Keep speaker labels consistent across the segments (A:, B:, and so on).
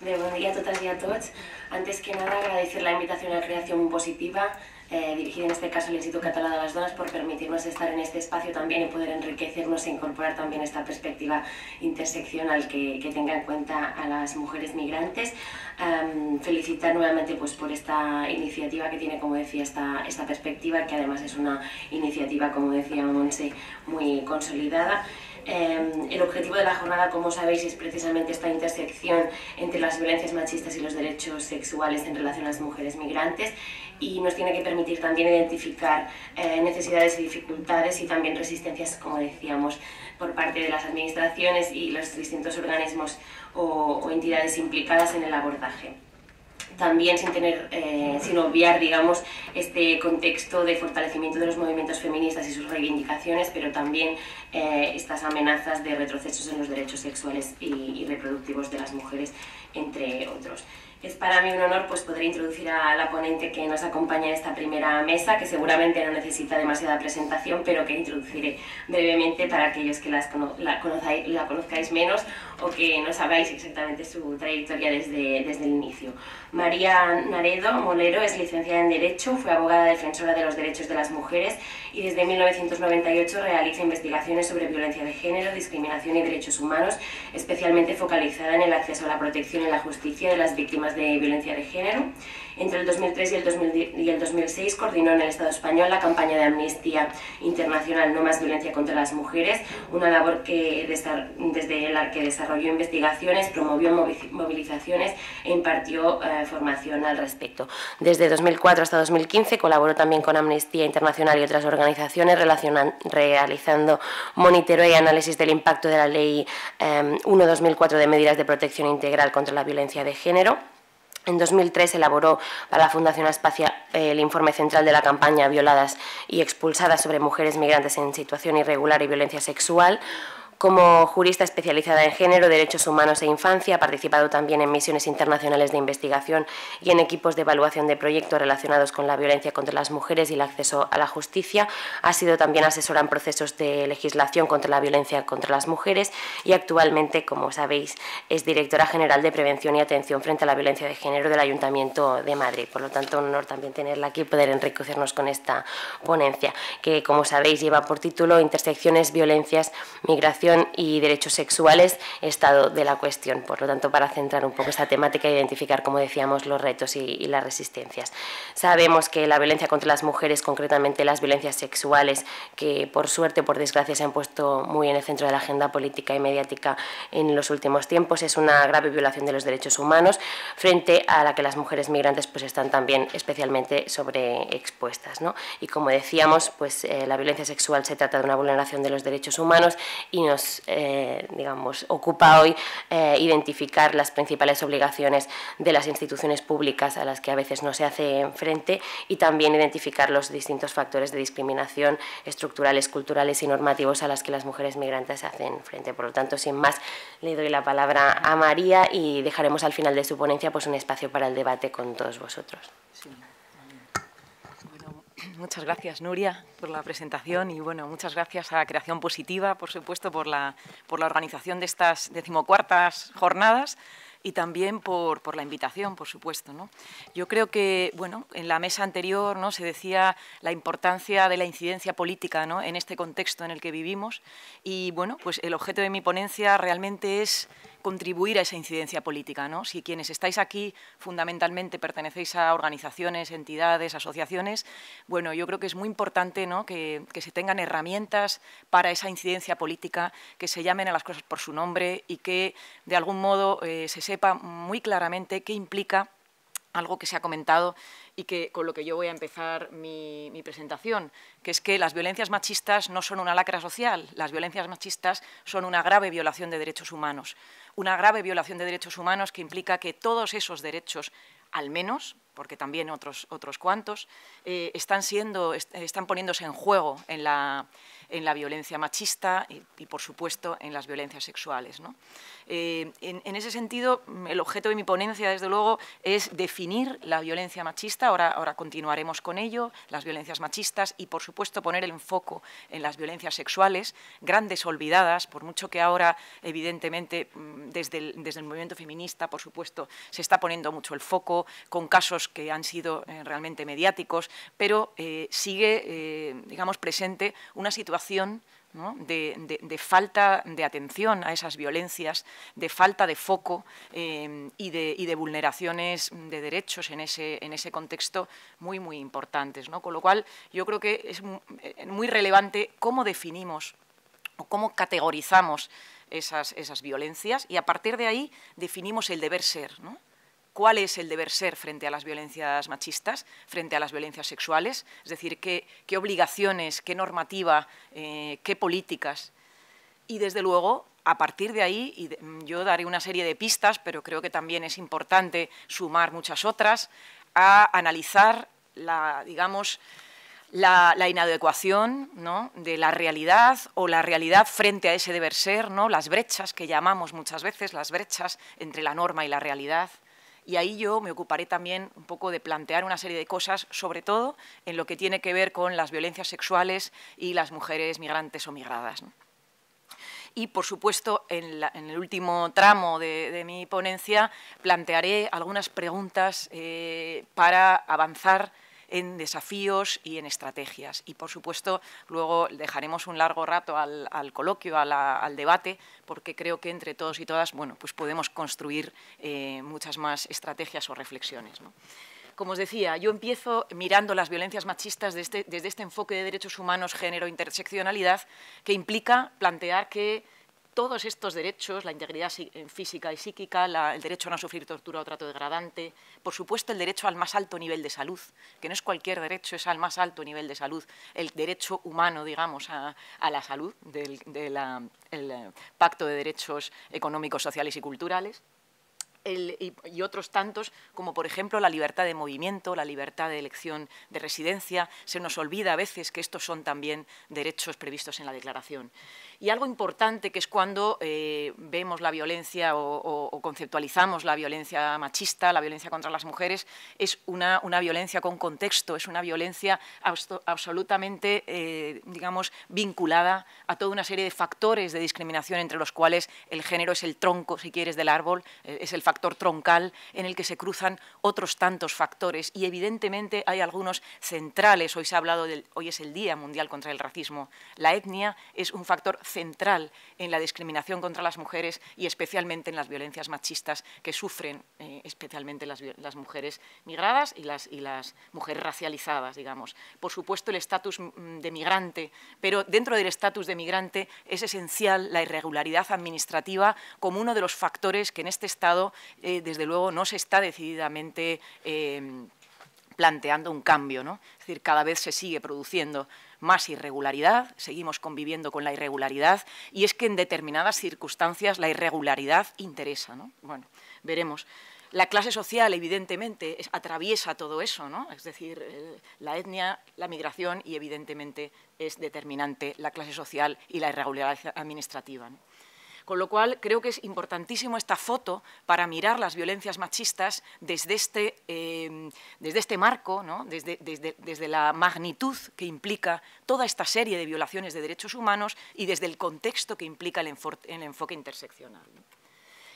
A: Buen día a todas y a todos. Antes que nada, agradecer la invitación a Creación Positiva,
B: eh, dirigida en este caso al Instituto Catalán de las Donas, por permitirnos estar en este espacio también y poder enriquecernos e incorporar también esta perspectiva interseccional que, que tenga en cuenta a las mujeres migrantes. felicitar nuevamente pues, por esta iniciativa que tiene, como decía, esta, esta perspectiva, que además es una iniciativa, como decía Monse, muy consolidada. Em, el objetivo de la jornada, como sabéis, es precisamente esta intersección entre las violencias machistas y los derechos sexuales en relación a las mujeres migrantes y nos tiene que permitir también identificar eh, necesidades y dificultades y también resistencias, como decíamos, por parte de las administraciones y los distintos organismos o entidades implicadas en el abordaje también sin tener, eh, sin obviar, digamos, este contexto de fortalecimiento de los movimientos feministas y sus reivindicaciones, pero también eh, estas amenazas de retrocesos en los derechos sexuales y, reproductivos de las mujeres, entre otros. Es para mí un honor pues, poder introducir a la ponente que nos acompaña en esta primera mesa, que seguramente no necesita demasiada presentación, pero que introduciré brevemente para aquellos que la, la, conozcáis menos que no sabéis exactamente su trayectoria desde, desde el inicio. María Naredo Molero es licenciada en Derecho, fue abogada defensora de los derechos de las mujeres y desde 1998 realiza investigaciones sobre violencia de género, discriminación y derechos humanos, especialmente focalizada en el acceso a la protección y la justicia de las víctimas de violencia de género entre el 2003 y el, 2006 coordinó en el Estado español la campaña de Amnistía Internacional No más violencia contra las mujeres, una labor que desde la que desarrolló investigaciones, promovió movilizaciones e impartió eh, formación al respecto. Desde 2004 hasta 2015 colaboró también con Amnistía Internacional y otras organizaciones realizando monitoreo y análisis del impacto de la Ley 1-2004 em, de medidas de protección integral contra la violencia de género en 2003 elaboró para la Fundación Espacia eh, el informe central de la campaña Violadas y expulsadas sobre mujeres migrantes en situación irregular y violencia sexual, como jurista especializada en género, derechos humanos e infancia, ha participado también en misiones internacionales de investigación y en equipos de evaluación de proyectos relacionados con la violencia contra las mujeres y el acceso a la justicia. Ha sido también asesora en procesos de legislación contra la violencia contra las mujeres y actualmente, como sabéis, es directora general de Prevención y Atención frente a la Violencia de Género del Ayuntamiento de Madrid. Por lo tanto, un honor también tenerla aquí y poder enriquecernos con esta ponencia, que, como sabéis, lleva por título Intersecciones, Violencias, Migración y Derechos Sexuales, estado de la cuestión. Por lo tanto, para centrar un poco esta temática e identificar, como decíamos, los retos y, las resistencias. Sabemos que la violencia contra las mujeres, concretamente las violencias sexuales, que por suerte o por desgracia se han puesto muy en el centro de la agenda política y mediática en los últimos tiempos, es una grave violación de los derechos humanos frente a la que las mujeres migrantes pues, están también especialmente sobreexpuestas. ¿no? Y como decíamos, pues, eh, la violencia sexual se trata de una vulneración de los derechos humanos y no nos eh, digamos, ocupa hoy eh, identificar las principales obligaciones de las instituciones públicas a las que a veces no se hace frente y también identificar los distintos factores de discriminación estructurales, culturales y normativos a las que las mujeres migrantes se hacen frente. Por lo tanto, sin más, le doy la palabra a María y dejaremos al final de su ponencia pues, un espacio para el debate con todos vosotros.
C: Muchas gracias, Nuria, por la presentación y, bueno, muchas gracias a Creación Positiva, por supuesto, por la, por la organización de estas decimocuartas jornadas y también por, la invitación, por supuesto. Yo creo que, bueno, en la mesa anterior ¿no? se decía la importancia de la incidencia política ¿no? en este contexto en el que vivimos y, bueno, pues el objeto de mi ponencia realmente es contribuir a esa incidencia política. ¿no? Si quienes estáis aquí fundamentalmente pertenecéis a organizaciones, entidades, asociaciones, bueno, yo creo que es muy importante que, se tengan herramientas para esa incidencia política, que se llamen a las cosas por su nombre y que de algún modo eh, se sepa muy claramente qué implica algo que se ha comentado y que, con lo que yo voy a empezar mi, mi presentación, que es que las violencias machistas no son una lacra social, las violencias machistas son una grave violación de derechos humanos, una grave violación de derechos humanos que implica que todos esos derechos, al menos, porque también otros, otros cuantos, eh, están, siendo, están poniéndose en juego en la, en la violencia machista y, por supuesto, en las violencias sexuales. ¿no? Eh, en, ese sentido, mm, el objeto de mi ponencia, desde luego, es definir la violencia machista, ahora, ahora continuaremos con ello, las violencias machistas y, por supuesto, poner el enfoque en las violencias sexuales, grandes olvidadas, por mucho que ahora, evidentemente, mm, desde desde el movimiento feminista, por supuesto, se está poniendo mucho el foco con casos que han sido eh, realmente mediáticos, pero eh, sigue, eh, digamos, presente una situación De, falta de atención a esas violencias, de falta de foco y, de, vulneraciones de derechos en ese, contexto muy, muy importantes. Con lo cual, yo creo que es muy relevante cómo definimos o cómo categorizamos esas, esas violencias y a partir de ahí definimos el deber ser cuál es el deber ser frente a las violencias machistas, frente a las violencias sexuales, es decir, qué, obligaciones, qué normativa, eh, qué políticas. Y desde luego, a partir de ahí, y mm, yo daré una serie de pistas, pero creo que también es importante sumar muchas otras, a analizar la, inadecuación de la realidad o la realidad frente a ese deber ser, las brechas que llamamos muchas veces, las brechas entre la norma y la realidad y ahí yo me ocuparé también un poco de plantear una serie de cosas, sobre todo en lo que tiene que ver con las violencias sexuales y las mujeres migrantes o migradas. y, por supuesto, en, el último tramo de, mi ponencia plantearé algunas preguntas eh, para avanzar en desafíos y en estrategias. Y, por supuesto, luego dejaremos un largo rato al, coloquio, al debate, porque creo que entre todos y todas bueno, pues podemos construir eh, muchas más estrategias o reflexiones. como os decía, yo empiezo mirando las violencias machistas desde, este, desde este enfoque de derechos humanos, género, interseccionalidad, que implica plantear que todos estos derechos, la integridad eh, física y psíquica, el derecho a no sufrir tortura o trato degradante, por supuesto el derecho al más alto nivel de salud, que no es cualquier derecho, es al más alto nivel de salud, el derecho humano, digamos, a, la salud del el eh, Pacto de Derechos Económicos, Sociales y Culturales. y, otros tantos, como por ejemplo la libertad de movimiento, la libertad de elección de residencia. Se nos olvida a veces que estos son también derechos previstos en la declaración y algo importante que es cuando eh, vemos la violencia o, conceptualizamos la violencia machista, la violencia contra las mujeres, es una, una violencia con contexto, es una violencia absolutamente, eh, digamos, vinculada a toda una serie de factores de discriminación entre los cuales el género es el tronco, si quieres, del árbol, eh, es el factor troncal en el que se cruzan otros tantos factores y evidentemente hay algunos centrales, hoy se ha hablado, del, hoy es el Día Mundial contra el Racismo, la etnia es un factor central central en la discriminación contra las mujeres y especialmente en las violencias machistas que sufren eh, especialmente las, mujeres migradas y las, mujeres racializadas, digamos. Por supuesto, el estatus mm, de migrante, pero dentro del estatus de migrante es esencial la irregularidad administrativa como uno de los factores que en este Estado, eh, desde luego, no se está decididamente eh, planteando un cambio, ¿no? Es decir, cada vez se sigue produciendo más irregularidad, seguimos conviviendo con la irregularidad y es que en determinadas circunstancias la irregularidad interesa. ¿no? Bueno, veremos. La clase social, evidentemente, atraviesa todo eso, ¿no? es decir, eh, la etnia, la migración y, evidentemente, es determinante la clase social y la irregularidad administrativa. Con lo cual, creo que es importantísimo esta foto para mirar las violencias machistas desde este, em, este marco, desde, la magnitud que implica toda esta serie de violaciones de derechos humanos y desde el contexto que implica el, enfoque interseccional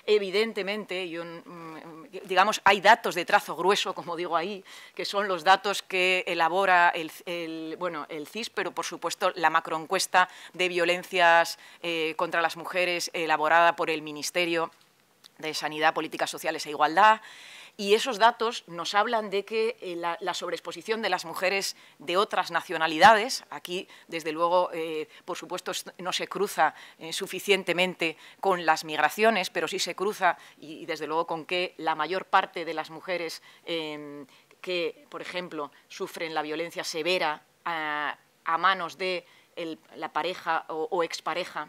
C: evidentemente, mm, digamos, hay datos de trazo grueso, como digo ahí, que son los datos que elabora el, CIS, pero por supuesto la macroencuesta de violencias eh, contra las mujeres elaborada por el Ministerio de Sanidad, Políticas Sociales e Igualdad, y esos datos nos hablan de que eh, la, sobreexposición de las mujeres de otras nacionalidades, aquí desde luego, eh, por supuesto, no se cruza eh, suficientemente con las migraciones, pero sí se cruza y, desde luego con que la mayor parte de las mujeres em, que, por ejemplo, sufren la violencia severa a, manos de la pareja o, expareja,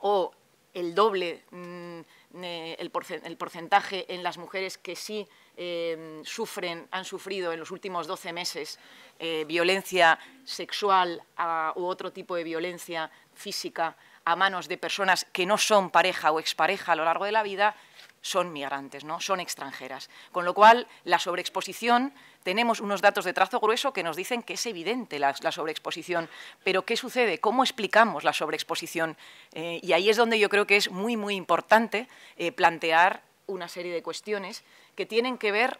C: o el doble mm, eh, el, porcentaje en las mujeres que sí em, sufren, han sufrido en los últimos 12 meses eh, violencia sexual u otro tipo de violencia física a manos de personas que no son pareja o expareja a lo largo de la vida, son migrantes, ¿no? son extranjeras. Con lo cual, la sobreexposición tenemos unos datos de trazo grueso que nos dicen que es evidente la, sobreexposición, pero ¿qué sucede? ¿Cómo explicamos la sobreexposición? Eh, y ahí es donde yo creo que es muy, muy importante eh, plantear una serie de cuestiones que tienen que ver,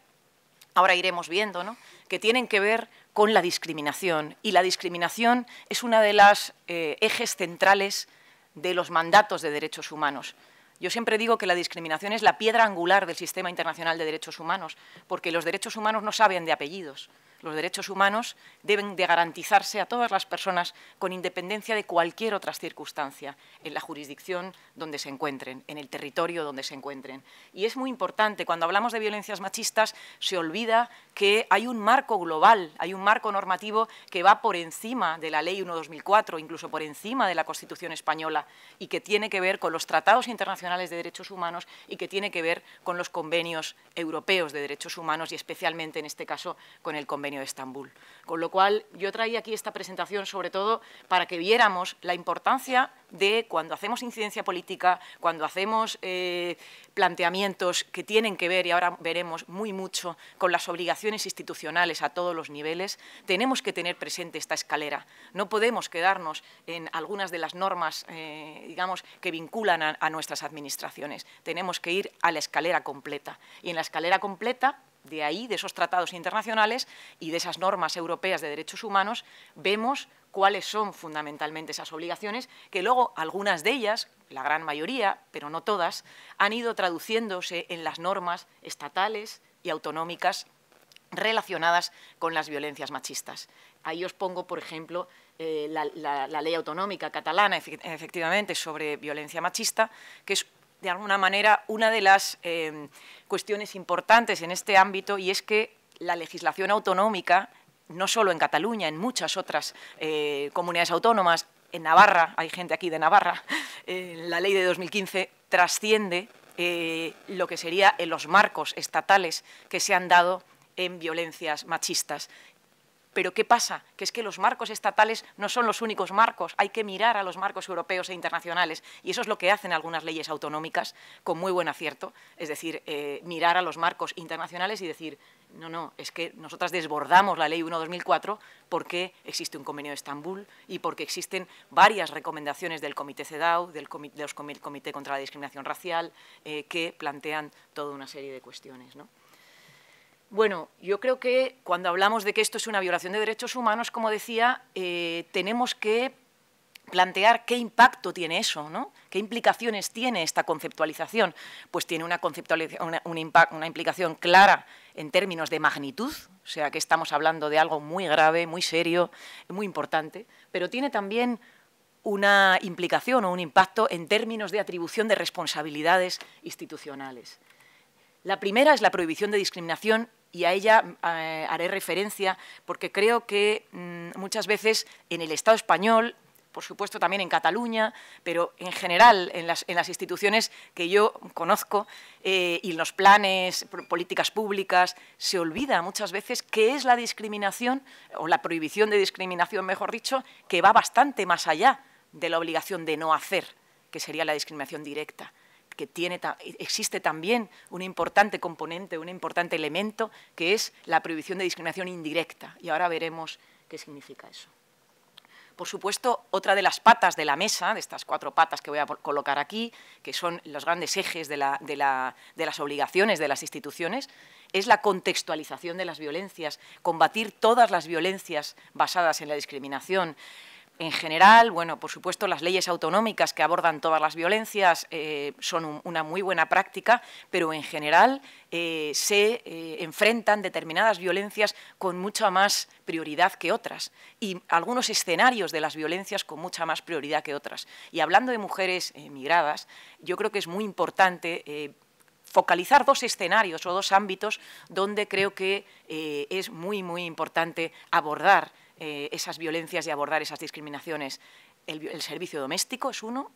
C: ahora iremos viendo, ¿no? que tienen que ver con la discriminación. Y la discriminación es uno de los eh, ejes centrales de los mandatos de derechos humanos. Yo siempre digo que la discriminación es la piedra angular del sistema internacional de derechos humanos, porque los derechos humanos no saben de apellidos los derechos humanos deben de garantizarse a todas las personas con independencia de cualquier otra circunstancia, en la jurisdicción donde se encuentren, en el territorio donde se encuentren. Y es muy importante, cuando hablamos de violencias machistas, se olvida que hay un marco global, hay un marco normativo que va por encima de la Ley 1.2004, incluso por encima de la Constitución española, y que tiene que ver con los tratados internacionales de derechos humanos y que tiene que ver con los convenios europeos de derechos humanos y especialmente en este caso con el convenio de Estambul. Con lo cual, yo traía aquí esta presentación sobre todo para que viéramos la importancia de cuando hacemos incidencia política, cuando hacemos eh, planteamientos que tienen que ver, y ahora veremos muy mucho, con las obligaciones institucionales a todos los niveles, tenemos que tener presente esta escalera. No podemos quedarnos en algunas de las normas, eh, digamos, que vinculan a nuestras administraciones. Tenemos que ir a la escalera completa. Y en la escalera completa de ahí, de esos tratados internacionales y de esas normas europeas de derechos humanos, vemos cuáles son fundamentalmente esas obligaciones, que luego algunas de ellas, la gran mayoría, pero no todas, han ido traduciéndose en las normas estatales y autonómicas relacionadas con las violencias machistas. Ahí os pongo, por ejemplo, eh, la, la, ley autonómica catalana, efectivamente, sobre violencia machista, que es de alguna manera, una de las eh, cuestiones importantes en este ámbito y es que la legislación autonómica, no solo en Cataluña, en muchas otras eh, comunidades autónomas, en Navarra, hay gente aquí de Navarra, eh, la ley de 2015 trasciende lo que sería los marcos estatales que se han dado en violencias machistas pero ¿qué pasa? Que es que los marcos estatales no son los únicos marcos, hay que mirar a los marcos europeos e internacionales. Y eso es lo que hacen algunas leyes autonómicas con muy buen acierto, es decir, eh, mirar a los marcos internacionales y decir, no, no, es que nosotras desbordamos la Ley 1 porque existe un convenio de Estambul y porque existen varias recomendaciones del Comité CEDAW, del Comité, contra la Discriminación Racial, eh, que plantean toda una serie de cuestiones. ¿no? Bueno, yo creo que cuando hablamos de que esto es una violación de derechos humanos, como decía, eh, tenemos que plantear qué impacto tiene eso, ¿no? ¿Qué implicaciones tiene esta conceptualización? Pues tiene una, conceptualización, una implicación clara en términos de magnitud, o sea, que estamos hablando de algo muy grave, muy serio, muy importante, pero tiene también una implicación o un impacto en términos de atribución de responsabilidades institucionales. La primera es la prohibición de discriminación y a ella mm, eh, haré referencia porque creo que mm, muchas veces en el Estado español, por supuesto también en Cataluña, pero en general en las, instituciones que yo conozco eh, y en los planes, políticas públicas, se olvida muchas veces qué es la discriminación o la prohibición de discriminación, mejor dicho, que va bastante más allá de la obligación de no hacer, que sería la discriminación directa que e, existe también un importante componente, un importante elemento, que es la prohibición de discriminación indirecta. Y ahora veremos qué significa eso. Por supuesto, otra de las patas de la mesa, de estas cuatro patas que voy a colocar aquí, que son los grandes ejes de las obligaciones de las instituciones, es la contextualización de las violencias, combatir todas las violencias basadas en la discriminación, en general, bueno, por supuesto, las leyes autonómicas que abordan todas las violencias eh, son una muy buena práctica, pero en general eh, se eh, enfrentan determinadas violencias con mucha más prioridad que otras y algunos escenarios de las violencias con mucha más prioridad que otras. Y hablando de mujeres emigradas, yo creo que es muy importante focalizar dos escenarios o dos ámbitos donde creo que es muy, muy importante abordar eh, esas violencias y abordar esas discriminaciones. El, servicio doméstico es uno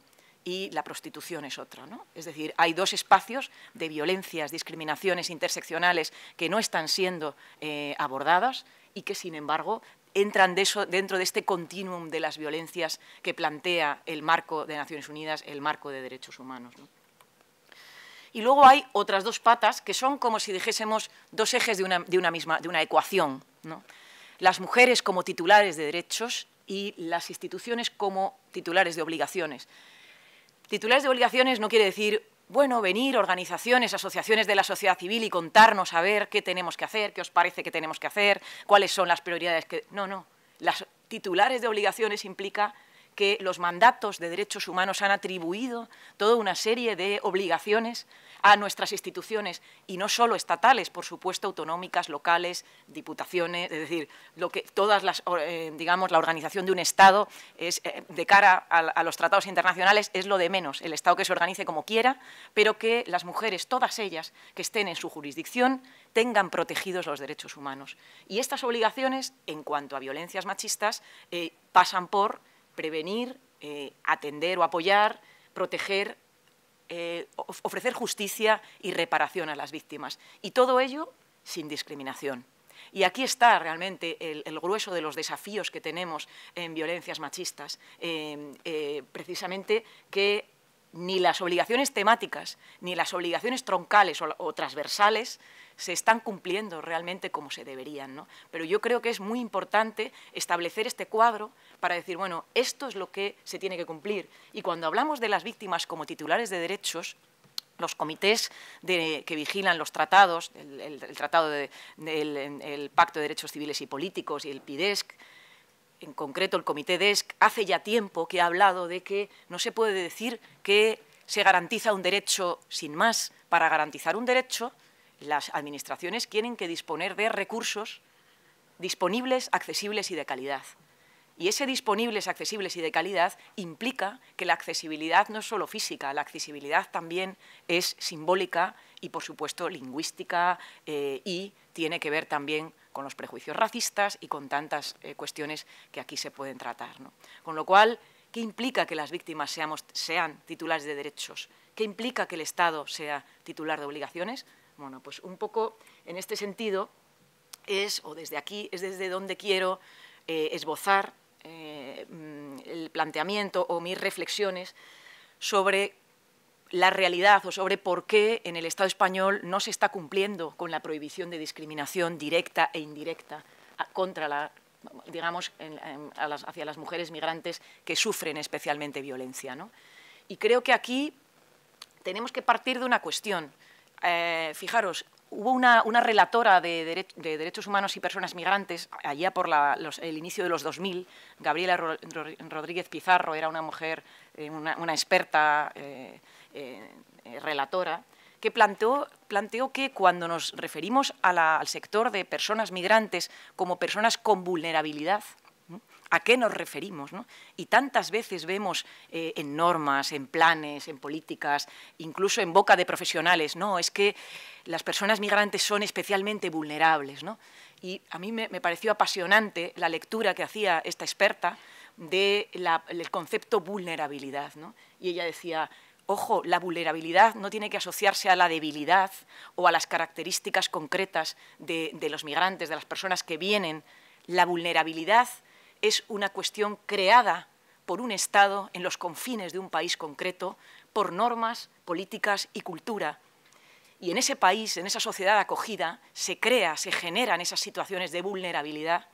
C: y la prostitución es otra. ¿no? Es decir, hay dos espacios de violencias, discriminaciones interseccionales que no están siendo eh, abordadas y que, sin embargo, entran dentro de este continuum de las violencias que plantea el marco de Naciones Unidas, el marco de derechos humanos. Y luego hay otras dos patas que son como si dijésemos dos ejes de una, de una misma, de una ecuación. ¿no? las mujeres como titulares de derechos y las instituciones como titulares de obligaciones. Titulares de obligaciones no quiere decir, bueno, venir organizaciones, asociaciones de la sociedad civil y contarnos a ver qué tenemos que hacer, qué os parece que tenemos que hacer, cuáles son las prioridades que... No, no. Las titulares de obligaciones implica que los mandatos de derechos humanos han atribuido toda una serie de obligaciones a nuestras instituciones, y no solo estatales, por supuesto, autonómicas, locales, diputaciones, es decir, lo que todas las, eh, digamos, la organización de un Estado es, eh, de cara a, los tratados internacionales es lo de menos, el Estado que se organice como quiera, pero que las mujeres, todas ellas, que estén en su jurisdicción, tengan protegidos los derechos humanos. Y estas obligaciones, en cuanto a violencias machistas, eh, pasan por prevenir, eh, atender o apoyar, proteger, eh, ofrecer justicia y reparación a las víctimas. Y todo ello sin discriminación. Y aquí está realmente el, grueso de los desafíos que tenemos en violencias machistas, eh, precisamente que ni las obligaciones temáticas ni las obligaciones troncales o, transversales se están cumpliendo realmente como se deberían. Pero yo creo que es muy importante establecer este cuadro para decir, bueno, esto es lo que se tiene que cumplir. Y cuando hablamos de las víctimas como titulares de derechos, los comités que vigilan los tratados, el, tratado el Pacto de Derechos Civiles y Políticos y el PIDESC, en concreto el comité DESC, hace ya tiempo que ha hablado de que no se puede decir que se garantiza un derecho sin más. Para garantizar un derecho, las administraciones tienen que disponer de recursos disponibles, accesibles y de calidad. Y ese disponibles, accesibles y de calidad implica que la accesibilidad no es solo física, la accesibilidad también es simbólica, y, por supuesto, lingüística eh, y tiene que ver también con los prejuicios racistas y con tantas eh, cuestiones que aquí se pueden tratar. Con lo cual, ¿qué implica que las víctimas seamos, sean titulares de derechos? ¿Qué implica que el Estado sea titular de obligaciones? Bueno, pues un poco en este sentido es, o desde aquí, es desde donde quiero eh, esbozar mm, el planteamiento o mis reflexiones sobre la realidad o sobre por qué en el Estado español no se está cumpliendo con la prohibición de discriminación directa e indirecta contra la, digamos, hacia las mujeres migrantes que sufren especialmente violencia. Y creo que aquí tenemos que partir de una cuestión. Eh, fijaros, hubo una, relatora de, Derechos Humanos y Personas Migrantes, allá por el inicio de los 2000, Gabriela Rodríguez Pizarro, era una mujer eh, una, experta eh, eh, relatora, que planteó, que cuando nos referimos al sector de personas migrantes como personas con vulnerabilidad, ¿A qué nos referimos? Y tantas veces vemos en normas, en planes, en políticas, incluso en boca de profesionales, no, es que las personas migrantes son especialmente vulnerables. ¿no? Y a mí me, me pareció apasionante la lectura que hacía esta experta del concepto vulnerabilidad. ¿no? Y ella decía, ojo, la vulnerabilidad no tiene que asociarse a la debilidad o a las características concretas de, los migrantes, de las personas que vienen. La vulnerabilidad es una cuestión creada por un Estado en los confines de un país concreto, por normas, políticas y cultura. Y en ese país, en esa sociedad acogida, se crea, se generan esas situaciones de vulnerabilidad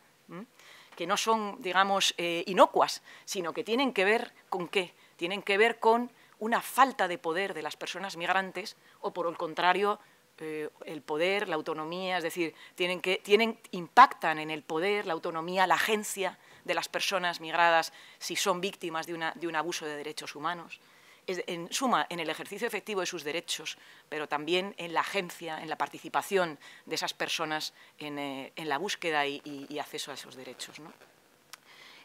C: que no son, digamos, eh, inocuas, sino que tienen que ver con qué? Tienen que ver con una falta de poder de las personas migrantes o, por el contrario, eh, el poder, la autonomía, es decir, tienen que, impactan en el poder, la autonomía, la agencia de las personas migradas si son víctimas de un abuso de derechos humanos en suma en el ejercicio efectivo de sus derechos, pero también en la agencia, en la participación de esas personas en, eh, la búsqueda y, acceso a esos derechos.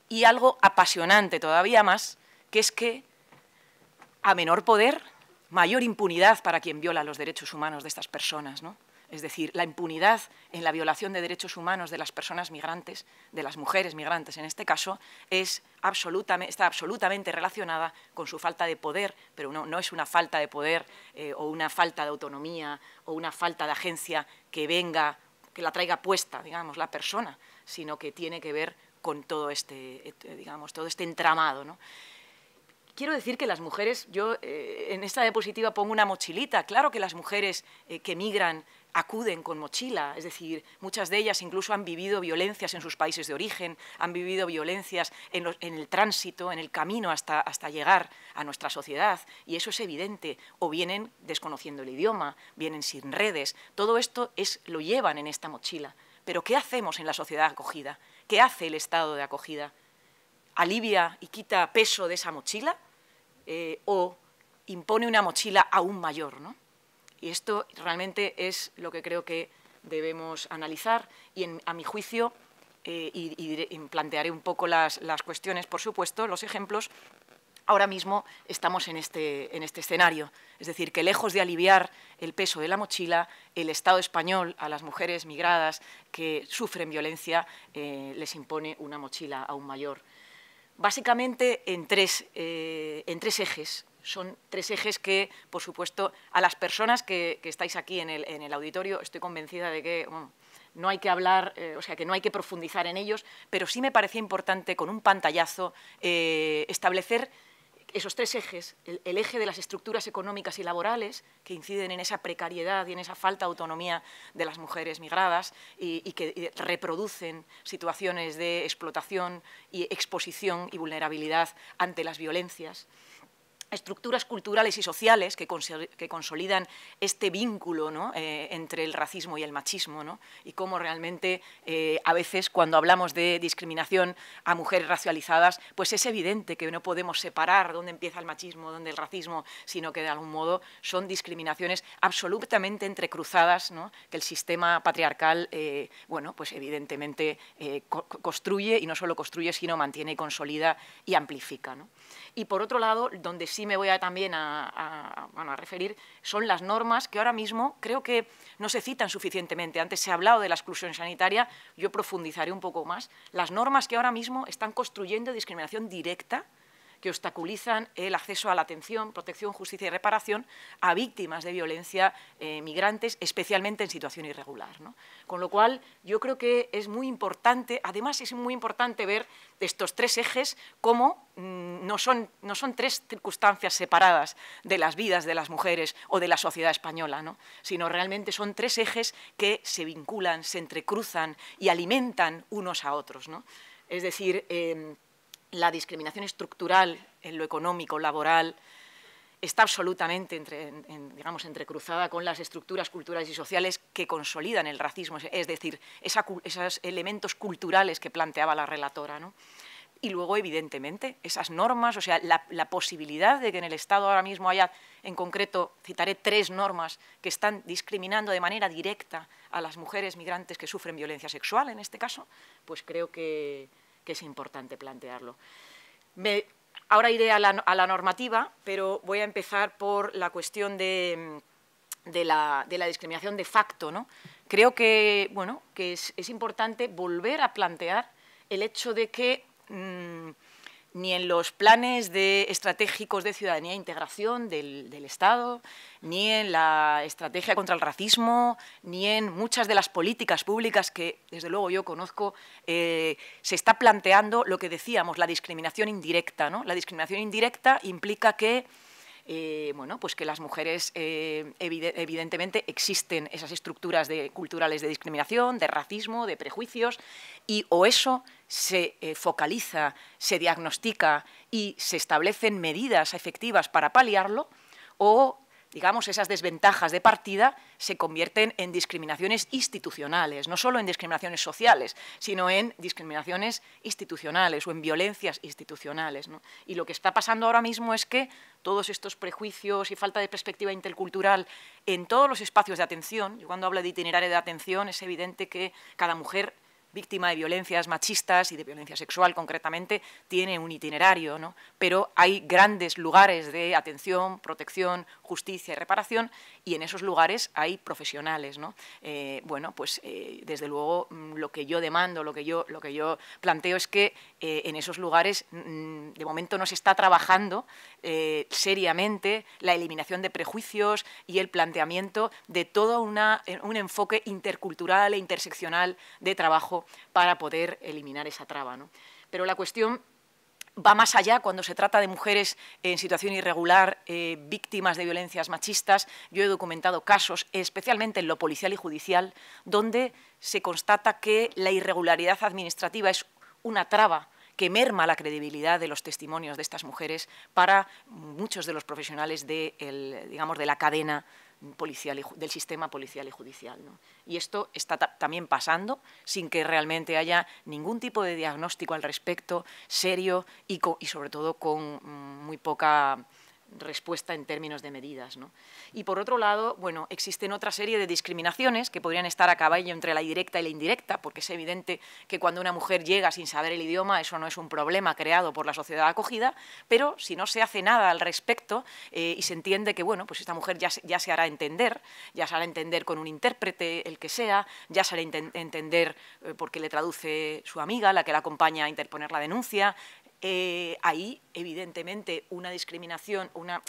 C: Y algo apasionante todavía más, que es que a menor poder, mayor impunidad para quien viola los derechos humanos de estas personas. ¿no? es decir, la impunidad en la violación de derechos humanos de las personas migrantes, de las mujeres migrantes en este caso, está absolutamente relacionada con su falta de poder, pero no, es una falta de poder eh, o una falta de autonomía o una falta de agencia que venga, que la traiga puesta, digamos, la persona, sino que tiene que ver con todo este, eh, digamos, todo este entramado, Quiero decir que las mujeres, yo eh, en esta diapositiva pongo una mochilita, claro que las mujeres que migran acuden con mochila, es decir, muchas de ellas incluso han vivido violencias en sus países de origen, han vivido violencias en, el tránsito, en el camino hasta, llegar a nuestra sociedad, y eso es evidente, o vienen desconociendo el idioma, vienen sin redes, todo esto es, lo llevan en esta mochila. Pero ¿qué hacemos en la sociedad acogida? ¿Qué hace el estado de acogida? ¿Alivia y quita peso de esa mochila? Eh, ¿O impone una mochila aún mayor? ¿no? Y esto realmente es lo que creo que debemos analizar y, a mi juicio, eh, y, plantearé un poco las, cuestiones, por supuesto, los ejemplos, ahora mismo estamos este, en este, escenario. Es decir, que lejos de aliviar el peso de la mochila, el Estado español a las mujeres migradas que sufren violencia eh, les impone una mochila aún mayor. Básicamente en tres, eh, en tres ejes son tres ejes que, por supuesto, a las personas que, estáis aquí en el, auditorio, estoy convencida de que no hay que hablar, eh, o sea, que no hay que profundizar en ellos, pero sí me parecía importante, con un pantallazo, eh, establecer esos tres ejes, el, eje de las estructuras económicas y laborales que inciden en esa precariedad y en esa falta de autonomía de las mujeres migradas y, que reproducen situaciones de explotación y exposición y vulnerabilidad ante las violencias estructuras culturales y sociales que, consolidan este vínculo eh, entre el racismo y el machismo, ¿no? y cómo realmente eh, a veces cuando hablamos de discriminación a mujeres racializadas, pues es evidente que no podemos separar dónde empieza el machismo, dónde el racismo, sino que de algún modo son discriminaciones absolutamente entrecruzadas que el sistema patriarcal, eh, bueno, pues evidentemente construye, y no solo construye, sino mantiene y consolida y amplifica. Y por otro lado, donde y me voy también a, a, referir son las normas que ahora mismo creo que no se citan suficientemente. Antes se ha hablado de la exclusión sanitaria, yo profundizaré un poco más. Las normas que ahora mismo están construyendo discriminación directa que obstaculizan el acceso a la atención, protección, justicia y reparación a víctimas de violencia eh, migrantes, especialmente en situación irregular. ¿no? Con lo cual, yo creo que es muy importante, además es muy importante ver estos tres ejes como mm, no, son, no son tres circunstancias separadas de las vidas de las mujeres o de la sociedad española, ¿no? sino realmente son tres ejes que se vinculan, se entrecruzan y alimentan unos a otros. ¿no? Es decir, em, la discriminación estructural en lo económico, laboral, está absolutamente digamos, entrecruzada con las estructuras culturales y sociales que consolidan el racismo, es decir, esos elementos culturales que planteaba la relatora. Y luego, evidentemente, esas normas, o sea, la, posibilidad de que en el Estado ahora mismo haya, en concreto, citaré tres normas que están discriminando de manera directa a las mujeres migrantes que sufren violencia sexual, en este caso, pues creo que, que es importante plantearlo. ahora iré a la, normativa, pero voy a empezar por la cuestión de, la, discriminación de facto. ¿no? Creo que, bueno, que es, importante volver a plantear el hecho de que mm, ni en los planes de estratégicos de ciudadanía e integración del, Estado, ni en la estrategia contra el racismo, ni en muchas de las políticas públicas que, desde luego, yo conozco, eh, se está planteando lo que decíamos, la discriminación indirecta. ¿no? La discriminación indirecta implica que eh, bueno, pues que las mujeres eh, evidentemente existen esas estructuras de, culturales de discriminación, de racismo, de prejuicios, y o eso se eh, focaliza, se diagnostica y se establecen medidas efectivas para paliarlo, o digamos, esas desventajas de partida se convierten en discriminaciones institucionales, no solo en discriminaciones sociales, sino en discriminaciones institucionales o en violencias institucionales. Y lo que está pasando ahora mismo es que todos estos prejuicios y falta de perspectiva intercultural en todos los espacios de atención, yo cuando hablo de itinerario de atención es evidente que cada mujer víctima de violencias machistas y de violencia sexual concretamente, tiene un itinerario, pero hay grandes lugares de atención, protección, justicia y reparación, y en esos lugares hay profesionales. Eh, bueno, pues eh, desde luego mm, lo que yo demando, lo que yo, lo que yo planteo es que eh, en esos lugares mm, de momento no se está trabajando seriamente la eliminación de prejuicios y el planteamiento de todo una, un enfoque intercultural e interseccional de trabajo para poder eliminar esa traba. Pero la cuestión va más allá cuando se trata de mujeres en situación irregular, eh, víctimas de violencias machistas. Yo he documentado casos, especialmente en lo policial y judicial, donde se constata que la irregularidad administrativa es una traba que merma la credibilidad de los testimonios de estas mujeres para muchos de los profesionales de, de la cadena del sistema policial y judicial. Y esto está también pasando sin que realmente haya ningún tipo de diagnóstico al respecto, serio y, y sobre todo con mm, muy poca respuesta en términos de medidas. Y por otro lado, bueno, existen otra serie de discriminaciones que podrían estar a caballo entre la directa y la indirecta, porque es evidente que cuando una mujer llega sin saber el idioma, eso no es un problema creado por la sociedad acogida, pero si no se hace nada al respecto eh, y se entiende que, bueno, pues esta mujer ya, se hará entender, ya se hará entender con un intérprete, el que sea, ya se hará entender eh, porque le traduce su amiga, la que la acompaña a interponer la denuncia, eh, ahí evidentemente una discriminación, una,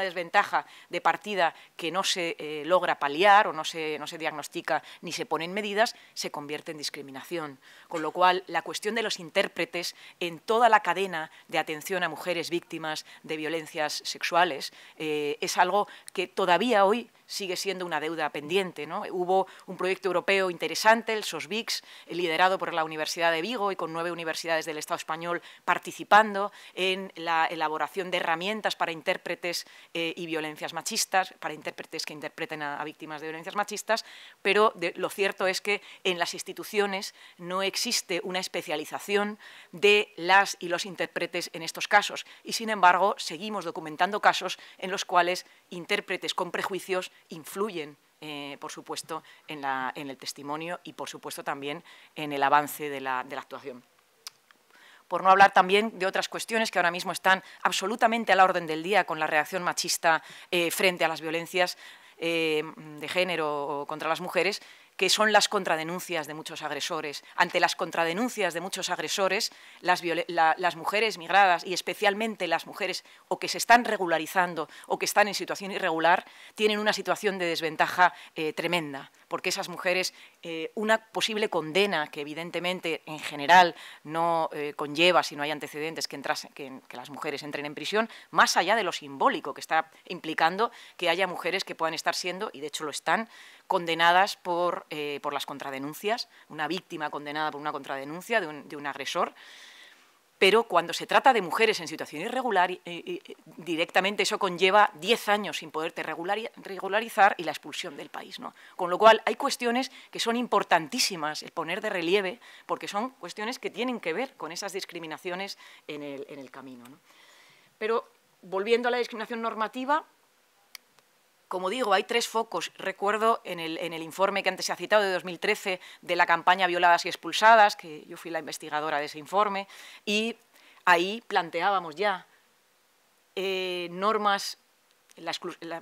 C: desventaja de partida que no se eh, logra paliar o no se, diagnostica ni se pone en medidas, se convierte en discriminación. Con lo cual, la cuestión de los intérpretes en toda la cadena de atención a mujeres víctimas de violencias sexuales eh, es algo que todavía hoy sigue siendo una deuda pendiente. Hubo un proyecto europeo interesante, el SOSVIX, liderado por la Universidad de Vigo y con nueve universidades del Estado español participando en la elaboración de herramientas para intérpretes eh, y violencias machistas, para intérpretes que interpreten a, víctimas de violencias machistas, pero lo cierto es que en las instituciones no existe una especialización de las y los intérpretes en estos casos y, sin embargo, seguimos documentando casos en los cuales intérpretes con prejuicios influyen eh, por supuesto, en, el testimonio y, por supuesto, también en el avance de la, actuación. Por no hablar también de otras cuestiones que ahora mismo están absolutamente a la orden del día con la reacción machista eh, frente a las violencias eh, de género contra las mujeres, que son las contradenuncias de muchos agresores. Ante las contradenuncias de muchos agresores, las, mujeres migradas y especialmente las mujeres o que se están regularizando o que están en situación irregular, tienen una situación de desventaja eh, tremenda porque esas mujeres, eh, una posible condena que evidentemente en general no eh, conlleva, si no hay antecedentes, que, las mujeres entren en prisión, más allá de lo simbólico que está implicando que haya mujeres que puedan estar siendo, y de hecho lo están, condenadas por, eh, las contradenuncias, una víctima condenada por una contradenuncia de un agresor pero cuando se trata de mujeres en situación irregular, directamente eso conlleva diez años sin poderte regularizar y la expulsión del país. Con lo cual, hay cuestiones que son importantísimas el poner de relieve, porque son cuestiones que tienen que ver con esas discriminaciones en el, camino. Pero volviendo a la discriminación normativa, como digo, hay tres focos. Recuerdo en el, informe que antes se ha citado de 2013 de la campaña Violadas y Expulsadas, que yo fui la investigadora de ese informe, y ahí planteábamos ya eh, normas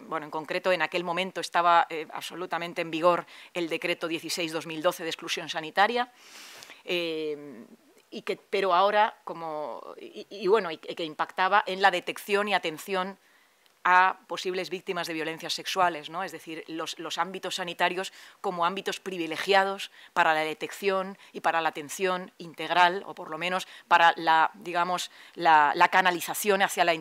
C: bueno, en concreto, en aquel momento estaba eh, absolutamente en vigor el decreto 16-2012 de exclusión sanitaria, eh, y pero ahora, como, y, bueno, que impactaba en la detección y atención a posibles víctimas de violencias sexuales, ¿no? es decir, los, los, ámbitos sanitarios como ámbitos privilegiados para la detección y para la atención integral, o por lo menos para la, digamos, la, canalización hacia la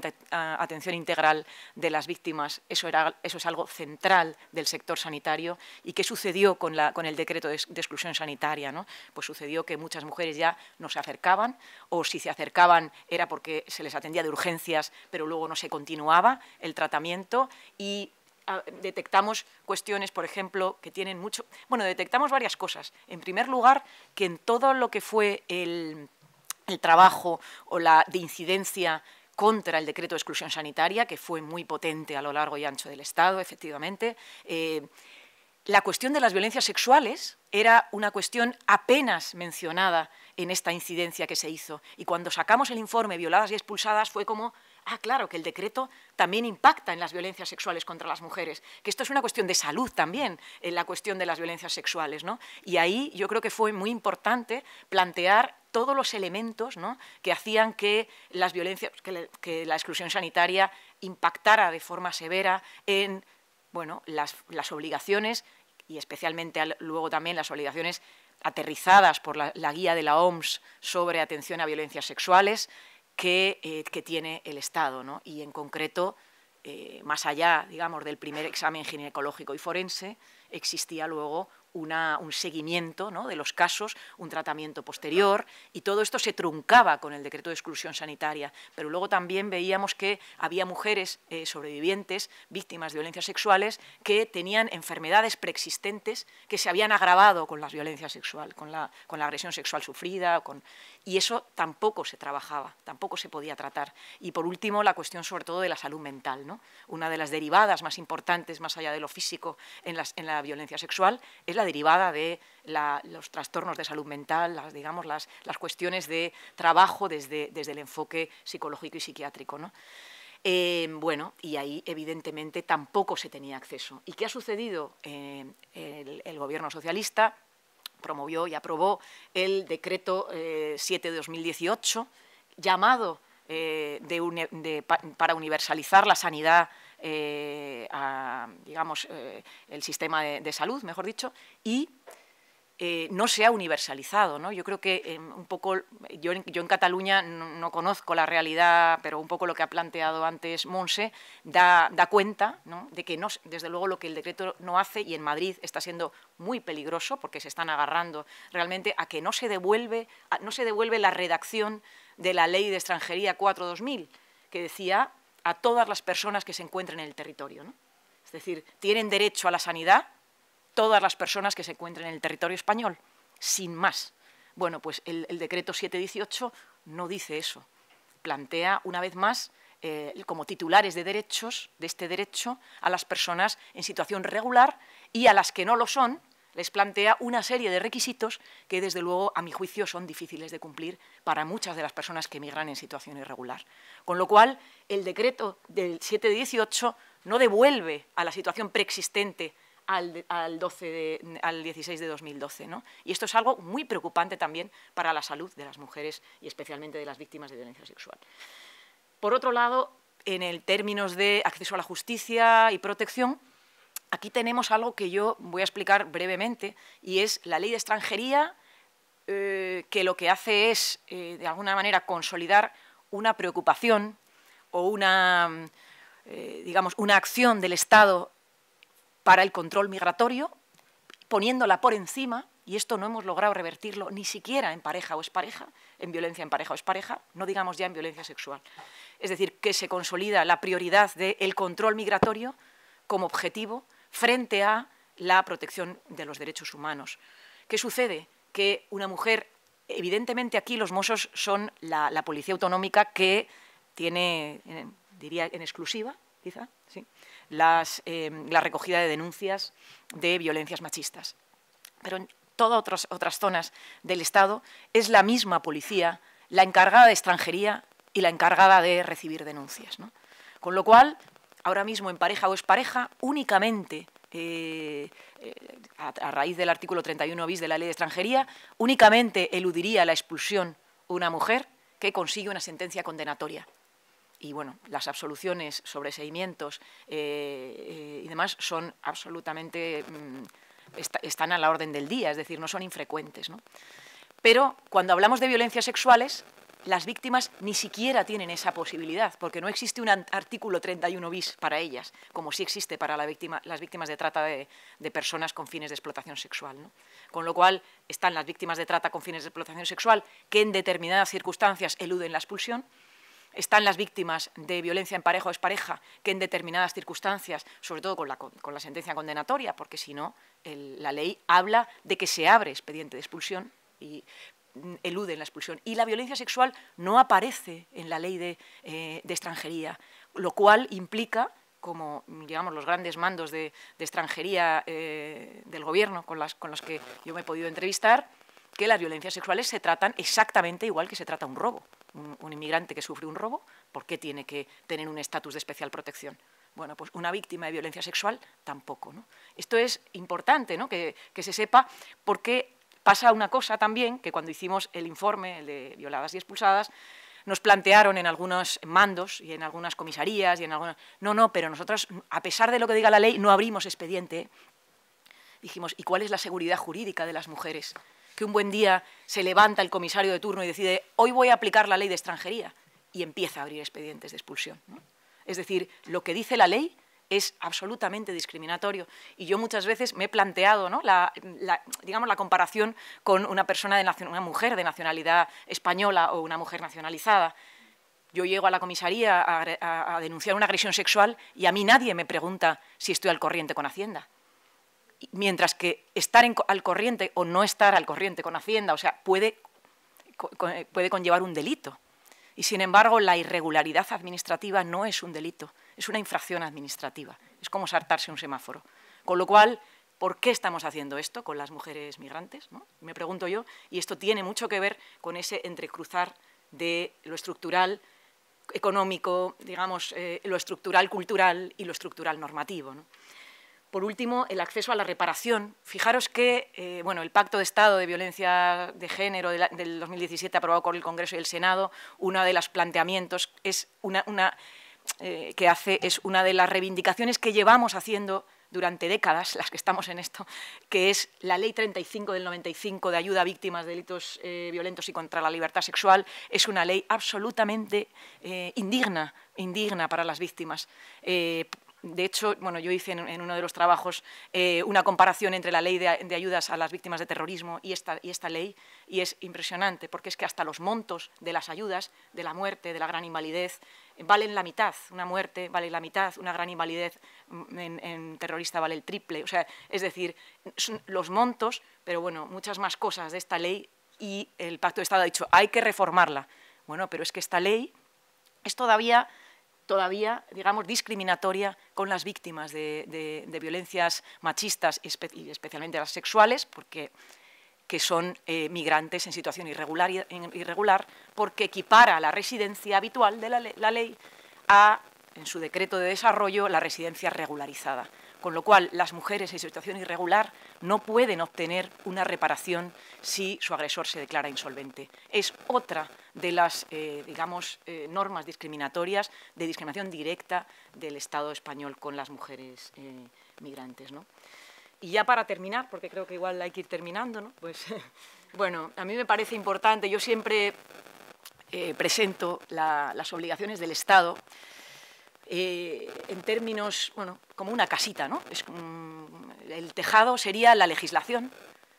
C: atención integral de las víctimas. Eso, era, eso es algo central del sector sanitario. ¿Y qué sucedió con, la, con el decreto de, exclusión sanitaria? ¿no? Pues sucedió que muchas mujeres ya no se acercaban, o si se acercaban era porque se les atendía de urgencias, pero luego no se continuaba tratamiento y ah, detectamos cuestiones, por ejemplo, que tienen mucho... Bueno, detectamos varias cosas. En primer lugar, que en todo lo que fue el, trabajo o la de incidencia contra el decreto de exclusión sanitaria, que fue muy potente a lo largo y ancho del Estado, efectivamente, eh, la cuestión de las violencias sexuales era una cuestión apenas mencionada en esta incidencia que se hizo. Y cuando sacamos el informe Violadas y Expulsadas fue como Ah, claro, que el decreto también impacta en las violencias sexuales contra las mujeres, que esto es una cuestión de salud también, en la cuestión de las violencias sexuales. ¿no? Y ahí yo creo que fue muy importante plantear todos los elementos que hacían que, las violencias, que, la exclusión sanitaria impactara de forma severa en las, obligaciones y especialmente luego también las obligaciones aterrizadas por la, guía de la OMS sobre atención a violencias sexuales, eh, que, tiene el Estado, ¿no? y en concreto, eh, más allá digamos, del primer examen ginecológico y forense, existía luego un seguimiento ¿no? de los casos, un tratamiento posterior, y todo esto se truncaba con el decreto de exclusión sanitaria. Pero luego también veíamos que había mujeres eh, sobrevivientes, víctimas de violencias sexuales, que tenían enfermedades preexistentes que se habían agravado con la violencia sexual, con la, con la agresión sexual sufrida. Con y eso tampoco se trabajaba, tampoco se podía tratar. Y por último, la cuestión sobre todo de la salud mental, ¿no? Una de las derivadas más importantes, más allá de lo físico, en, la violencia sexual, es la derivada de los trastornos de salud mental, las, cuestiones de trabajo desde, el enfoque psicológico y psiquiátrico, eh, bueno, y ahí evidentemente tampoco se tenía acceso. ¿Y qué ha sucedido? Eh, el gobierno socialista promovió y aprobó el decreto 7 eh, de 2018, llamado eh, para universalizar la sanidad, eh, digamos, el sistema de, de salud, mejor dicho, y eh, no se ha universalizado. Yo creo que eh, un poco, yo, en Cataluña no, conozco la realidad, pero un poco lo que ha planteado antes Monse da, cuenta de que desde luego lo que el decreto no hace y en Madrid está siendo muy peligroso porque se están agarrando realmente a que no se devuelve, no se devuelve la redacción de la Ley de Extranjería 4-2000 que decía a todas las personas que se encuentren en el territorio. Es decir, tienen derecho a la sanidad, todas las personas que se encuentren en el territorio español, sin más. Bueno, pues el, decreto 718 no dice eso. Plantea, una vez más, eh, como titulares de derechos, de este derecho, a las personas en situación regular y a las que no lo son, les plantea una serie de requisitos que, desde luego, a mi juicio, son difíciles de cumplir para muchas de las personas que emigran en situación irregular. Con lo cual, el decreto del 718 no devuelve a la situación preexistente al, 12 al 16 de 2012. ¿no? Y esto es algo muy preocupante también para la salud de las mujeres y especialmente de las víctimas de violencia sexual. Por otro lado, en el términos de acceso a la justicia y protección, aquí tenemos algo que yo voy a explicar brevemente y es la ley de extranjería eh, que lo que hace es, eh, de alguna manera, consolidar una preocupación o una, eh, digamos, una acción del Estado para el control migratorio, poniéndola por encima, y esto no hemos logrado revertirlo ni siquiera en pareja o pareja, en violencia en pareja o es pareja, no digamos ya en violencia sexual. Es decir, que se consolida la prioridad del control migratorio como objetivo frente a la protección de los derechos humanos. ¿Qué sucede? Que una mujer, evidentemente aquí los mosos son la, la policía autonómica que tiene, diría, en exclusiva, quizá, ¿sí? Eh, la recogida de denuncias de violencias machistas. Pero en todas otras, zonas del Estado es la misma policía la encargada de extranjería y la encargada de recibir denuncias. Con lo cual, ahora mismo en pareja o es pareja, únicamente eh, eh, a, a, raíz del artículo 31 bis de la ley de extranjería, únicamente eludiría la expulsión una mujer que consigue una sentencia condenatoria y bueno, las absoluciones sobre eh, eh, y demás son absolutamente, mm, están a la orden del día, es decir, no son infrecuentes. Pero cuando hablamos de violencias sexuales, las víctimas ni siquiera tienen esa posibilidad, porque no existe un artículo 31 bis para ellas, como sí existe para las víctimas de trata de, personas con fines de explotación sexual. Con lo cual, están las víctimas de trata con fines de explotación sexual que en determinadas circunstancias eluden la expulsión, están las víctimas de violencia en pareja o expareja, que en determinadas circunstancias, sobre todo con la, sentencia condenatoria, porque si no, la ley habla de que se abre expediente de expulsión y mm, elude la expulsión. Y la violencia sexual no aparece en la ley de, eh, extranjería, lo cual implica como digamos, los grandes mandos de, extranjería eh, del gobierno con, las, con los que yo me he podido entrevistar, que las violencias sexuales se tratan exactamente igual que se trata un robo un, inmigrante que sufre un robo, ¿por qué tiene que tener un estatus de especial protección? Bueno, pues una víctima de violencia sexual tampoco. ¿no? Esto es importante ¿no? que, se sepa porque pasa una cosa también, que cuando hicimos el informe el de violadas y expulsadas, nos plantearon en algunos mandos y en algunas comisarías y en algunas... No, no, pero nosotros, a pesar de lo que diga la ley, no abrimos expediente. Dijimos, ¿y cuál es la seguridad jurídica de las mujeres? que un buen día se levanta el comisario de turno y decide, hoy voy a aplicar la ley de extranjería, y empieza a abrir expedientes de expulsión. Es decir, lo que dice la ley es absolutamente discriminatorio. Y yo muchas veces me he planteado la, digamos, la comparación con una, persona una mujer de nacionalidad española o una mujer nacionalizada. Yo llego a la comisaría a denunciar una agresión sexual y a mí nadie me pregunta si estoy al corriente con Hacienda mientras que estar al corriente o no estar al corriente con Hacienda, o sea, eh, puede, conllevar un delito. Y sin embargo, la irregularidad administrativa no es un delito, es una infracción administrativa, es como saltarse un semáforo. Con lo cual, ¿por qué estamos haciendo esto con las mujeres migrantes? Me pregunto yo, y esto tiene mucho que ver con ese entrecruzar de lo estructural económico, digamos, eh, lo estructural cultural y lo estructural normativo. Por último, el acceso a la reparación. Fijaros que eh, el Pacto de Estado de Violencia de Género del 2017 aprobado por el Congreso y el Senado, uno de los planteamientos es una, eh, que hace es una de las reivindicaciones que llevamos haciendo durante décadas, las que estamos en esto, que es la Ley 35 del 95 de ayuda a víctimas de delitos eh, violentos y contra la libertad sexual, es una ley absolutamente indigna, indigna para las víctimas, de hecho, bueno, yo hice en, uno de los trabajos eh, una comparación entre la ley de, ayudas a las víctimas de terrorismo y esta, y esta ley, y es impresionante, porque es que hasta los montos de las ayudas, de la muerte, de la gran invalidez, valen la mitad, una muerte vale la mitad, una gran invalidez mm, en, terrorista vale el triple. O sea, es decir, son los montos, pero bueno, muchas más cosas de esta ley y el Pacto de Estado ha dicho, hay que reformarla. Bueno, pero es que esta ley es todavía todavía, digamos, discriminatoria con las víctimas de, violencias machistas y, especialmente las sexuales, porque que son eh, migrantes en situación irregular, porque equipara la residencia habitual de la ley a, en su decreto de desarrollo, la residencia regularizada con lo cual las mujeres en situación irregular no pueden obtener una reparación si su agresor se declara insolvente. Es otra de las, eh, digamos, eh, normas discriminatorias de discriminación directa del Estado español con las mujeres eh, migrantes. Y ya para terminar, porque creo que igual hay que ir terminando, pues bueno, a mí me parece importante, yo siempre presento las obligaciones del Estado eh, en términos, bueno, como una casita, ¿no? Es, el tejado sería la legislación,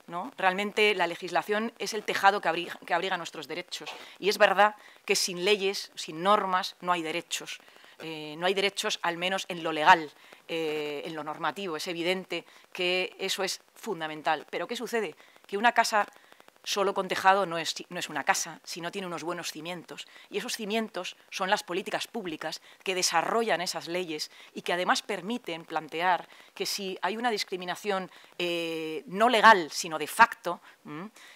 C: ¿no? Realmente la legislación es el tejado que abriga, nuestros derechos. Y es verdad que sin leyes, sin normas, no hay derechos. Eh, no hay derechos, al menos en lo legal, eh, en lo normativo. Es evidente que eso es fundamental. Pero ¿qué sucede? Que una casa solo con tejado no es, una casa, sino tiene unos buenos cimientos. Y esos cimientos son las políticas públicas que desarrollan esas leyes y que además permiten plantear que si hay una discriminación eh, no legal, sino de facto,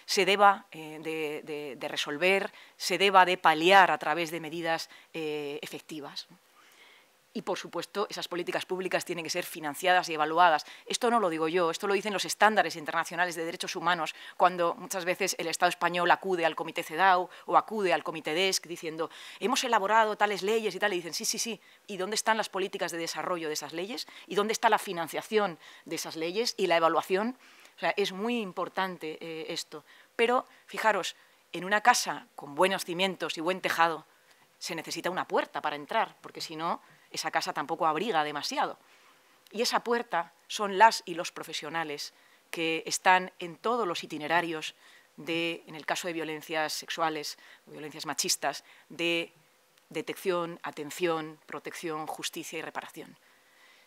C: se deba eh, de, resolver, se deba de paliar a través de medidas eh, efectivas y, por supuesto, esas políticas públicas tienen que ser financiadas y evaluadas. Esto no lo digo yo, esto lo dicen los estándares internacionales de derechos humanos cuando muchas veces el Estado español acude al Comité CEDAW o acude al Comité DESC diciendo hemos elaborado tales leyes y tal, y dicen sí, sí, sí, ¿y dónde están las políticas de desarrollo de esas leyes? ¿Y dónde está la financiación de esas leyes y la evaluación? O sea, es muy importante eh, esto. Pero, fijaros, en una casa con buenos cimientos y buen tejado, se necesita una puerta para entrar, porque si no, esa casa tampoco abriga demasiado. Y esa puerta son las y los profesionales que están en todos los itinerarios de, en el caso de violencias sexuales, violencias machistas, de detección, atención, protección, justicia y reparación.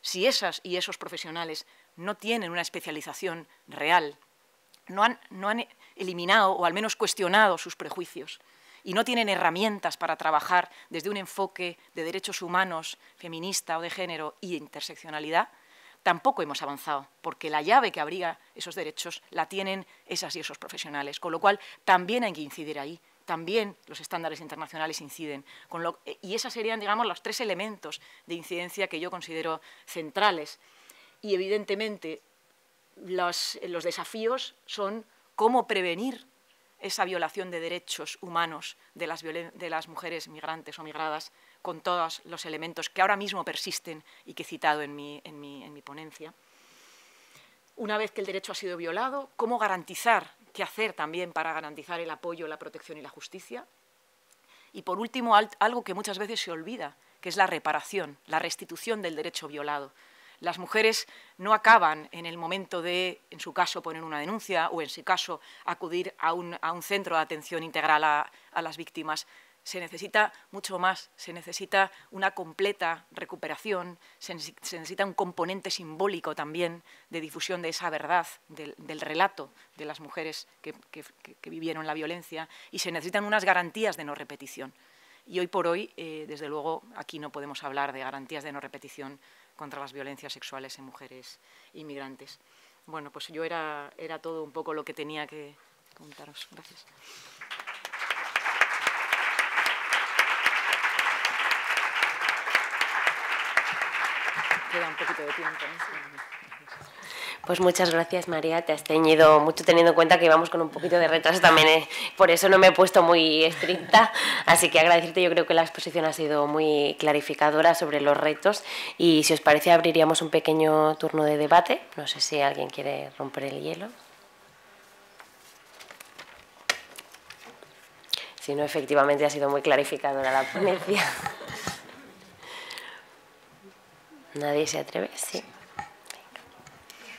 C: Si esas y esos profesionales no tienen una especialización real, no han, no han eliminado o al menos cuestionado sus prejuicios, y no tienen herramientas para trabajar desde un enfoque de derechos humanos, feminista o de género y interseccionalidad, tampoco hemos avanzado, porque la llave que abriga esos derechos la tienen esas y esos profesionales, con lo cual también hay que incidir ahí, también los estándares internacionales inciden. Eh, y esos serían, digamos, los tres elementos de incidencia que yo considero centrales. Y evidentemente los desafíos son cómo prevenir esa violación de derechos humanos de las, mujeres migrantes o migradas con todos los elementos que ahora mismo persisten y que he citado en mi, en mi ponencia. Una vez que el derecho ha sido violado, ¿cómo garantizar? ¿Qué hacer también para garantizar el apoyo, la protección y la justicia? Y por último, algo que muchas veces se olvida, que es la reparación, la restitución del derecho violado las mujeres no acaban en el momento de, en su caso, poner una denuncia o, en su caso, acudir a un, centro de atención integral a, las víctimas. Se necesita mucho más, se necesita una completa recuperación, se, necesita un componente simbólico también de difusión de esa verdad, del, relato de las mujeres que, vivieron la violencia y se necesitan unas garantías de no repetición. Y hoy por hoy, eh, desde luego, aquí no podemos hablar de garantías de no repetición contra las violencias sexuales en mujeres inmigrantes. Bueno, pues yo era, era todo un poco lo que tenía que contaros. Gracias. Queda un poquito de tiempo.
B: Pues muchas gracias, María. Te has teñido mucho teniendo en cuenta que íbamos con un poquito de retraso también. Eh. Por eso no me he puesto muy estricta. Así que agradecerte. Yo creo que la exposición ha sido muy clarificadora sobre los retos. Y si os parece, abriríamos un pequeño turno de debate. No sé si alguien quiere romper el hielo. Si no, efectivamente ha sido muy clarificadora la ponencia. Nadie se atreve, sí.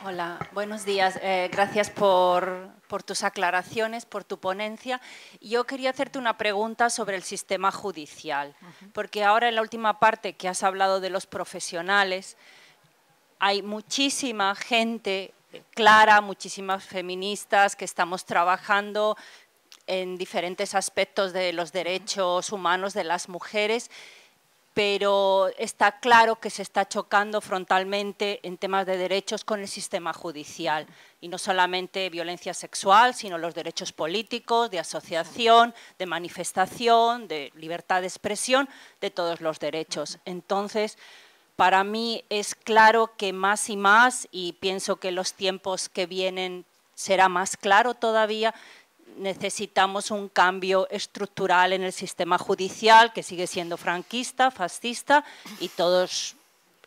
A: Hola, buenos días. Eh, gracias por, por, tus aclaraciones, por tu ponencia. Yo quería hacerte una pregunta sobre el sistema judicial, porque ahora en la última parte que has hablado de los profesionales, hay muchísima gente eh, clara, muchísimas feministas que estamos trabajando en diferentes aspectos de los derechos humanos de las mujeres pero está claro que se está chocando frontalmente en temas de derechos con el sistema judicial, y no solamente violencia sexual, sino los derechos políticos, de asociación, de manifestación, de libertad de expresión, de todos los derechos. Entonces, para mí es claro que más y más, y pienso que los tiempos que vienen será más claro todavía, necesitamos un cambio estructural en el sistema judicial, que sigue siendo franquista, fascista y todos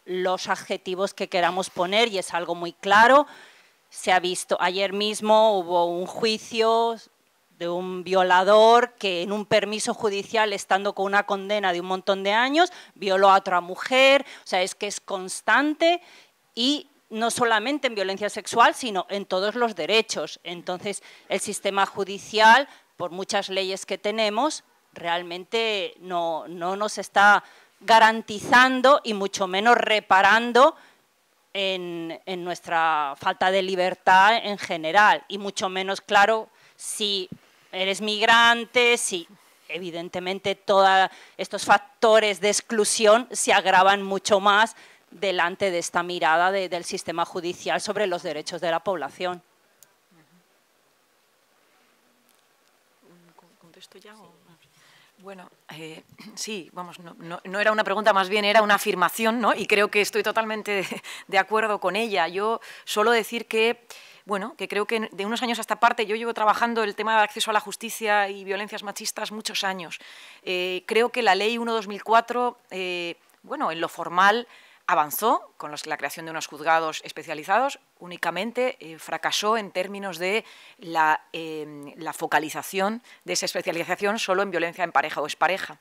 A: los adjetivos que queramos poner, y es algo muy claro. Se ha visto, ayer mismo hubo un juicio de un violador que en un permiso judicial, estando con una condena de un montón de años, violó a otra mujer. O sea, es que es constante y no solamente en violencia sexual, sino en todos los derechos. Entonces, el sistema judicial, por muchas leyes que tenemos, realmente no, nos está garantizando y mucho menos reparando en, nuestra falta de libertad en general. Y mucho menos, claro, si eres migrante, si evidentemente todos estos factores de exclusión se agravan mucho más delante de esta mirada del sistema judicial sobre los derechos de la población.
C: ya? Bueno, eh, sí, vamos, no, era una pregunta, más bien era una afirmación, ¿no? Y creo que estoy totalmente de, acuerdo con ella. Yo suelo decir que bueno, que creo que de unos años a esta parte yo llevo trabajando el tema de acceso a la justicia y violencias machistas muchos años. Eh, creo que la ley 1.2004, eh, bueno, en lo formal avanzó con la creación de unos juzgados especializados, únicamente eh, fracasó en términos de em, la, focalización de esa especialización solo en violencia en pareja o expareja.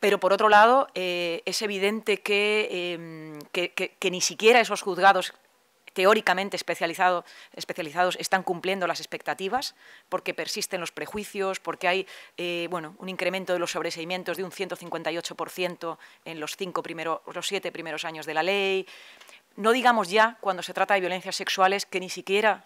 C: Pero por otro lado, eh, es evidente em, que, que, ni siquiera esos juzgados teóricamente especializados están cumpliendo las expectativas, porque persisten los prejuicios, porque hay eh, bueno, un incremento de los sobreseimientos de un 158% en los, cinco primeros, los siete primeros años de la ley. No digamos ya cuando se trata de violencias sexuales que ni siquiera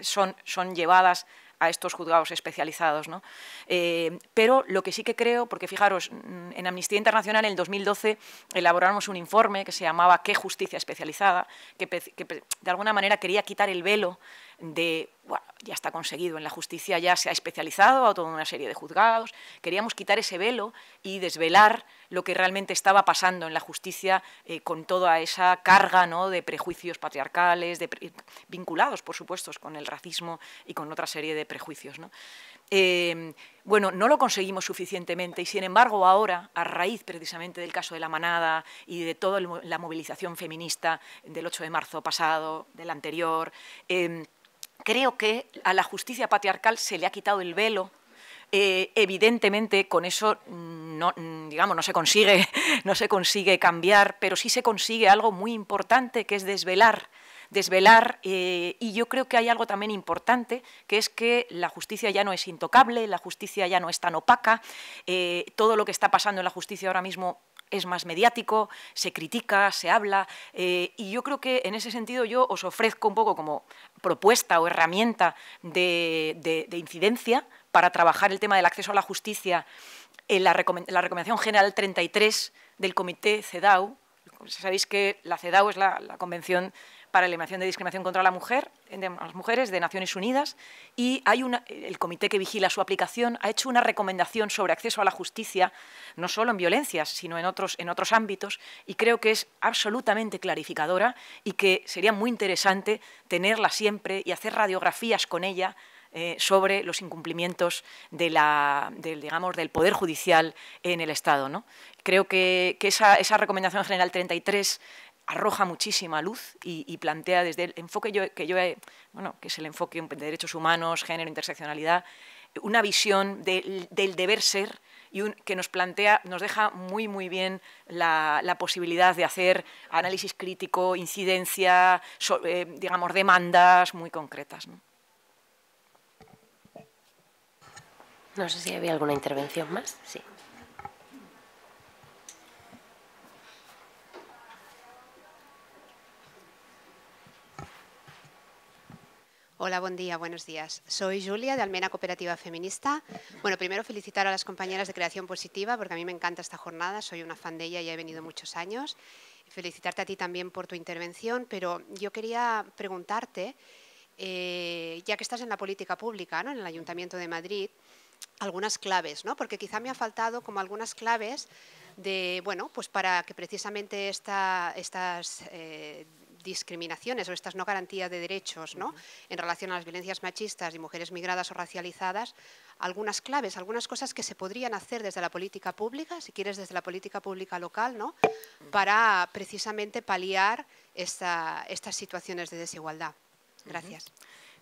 C: son, son llevadas a estos juzgados especializados. ¿no? Eh, pero lo que sí que creo, porque fijaros, en Amnistía Internacional en el 2012 elaboramos un informe que se llamaba ¿Qué justicia especializada?, que de alguna manera quería quitar el velo de, bueno, ya está conseguido, en la justicia ya se ha especializado a toda una serie de juzgados, queríamos quitar ese velo y desvelar lo que realmente estaba pasando en la justicia eh, con toda esa carga ¿no? de prejuicios patriarcales, vinculados, por supuesto, con el racismo y con otra serie de prejuicios. ¿no? Em, bueno, no lo conseguimos suficientemente y sin embargo ahora, a raíz precisamente del caso de la manada y de toda la movilización feminista del 8 de marzo pasado, del anterior, em, creo que a la justicia patriarcal se le ha quitado el velo. Eh, evidentemente con eso no, digamos, no, se consigue, no se consigue cambiar, pero sí se consigue algo muy importante que es desvelar desvelar eh, y yo creo que hay algo también importante, que es que la justicia ya no es intocable, la justicia ya no es tan opaca, eh, todo lo que está pasando en la justicia ahora mismo es más mediático, se critica, se habla, eh, y yo creo que en ese sentido yo os ofrezco un poco como propuesta o herramienta de, incidencia para trabajar el tema del acceso a la justicia en la, Recomendación General 33 del Comité CEDAW. Sabéis que la CEDAW es la Convención para la eliminación de discriminación contra la mujer, las mujeres de Naciones Unidas y hay el comité que vigila su aplicación ha hecho una recomendación sobre acceso a la justicia, no solo en violencias, sino en otros, en otros ámbitos, y creo que es absolutamente clarificadora y que sería muy interesante tenerla siempre y hacer radiografías con ella eh, sobre los incumplimientos del, digamos, del Poder Judicial en el Estado. ¿no? Creo que, esa, esa, recomendación general 33 arroja muchísima luz y, plantea desde el enfoque que yo he, bueno, que es el enfoque de derechos humanos, género, interseccionalidad, una visión del deber ser y que nos plantea, nos deja muy muy bien la, posibilidad de hacer análisis crítico, incidencia, eh, digamos demandas muy concretas. ¿no?
B: ¿no? sé si había alguna intervención más.
A: Sí. Hola, buen día, buenos días. Soy Julia de Almena Cooperativa Feminista. Bueno, primero felicitar a las compañeras de Creación Positiva porque a mí me encanta esta jornada, soy una fan de ella y he venido muchos años. Felicitarte a ti también por tu intervención, pero yo quería preguntarte, eh, ya que estás en la política pública, en el Ayuntamiento de Madrid, algunas claves, ¿no? porque quizá me ha faltado como algunas claves de, bueno, pues para que precisamente esta, estas... Eh, discriminaciones o estas no garantías de derechos ¿no? en relación a las violencias machistas y mujeres migradas o racializadas, algunas claves, algunas cosas que se podrían hacer desde la política pública, si quieres desde la política pública local, ¿no? para precisamente paliar estas situaciones de desigualdad. Gracias.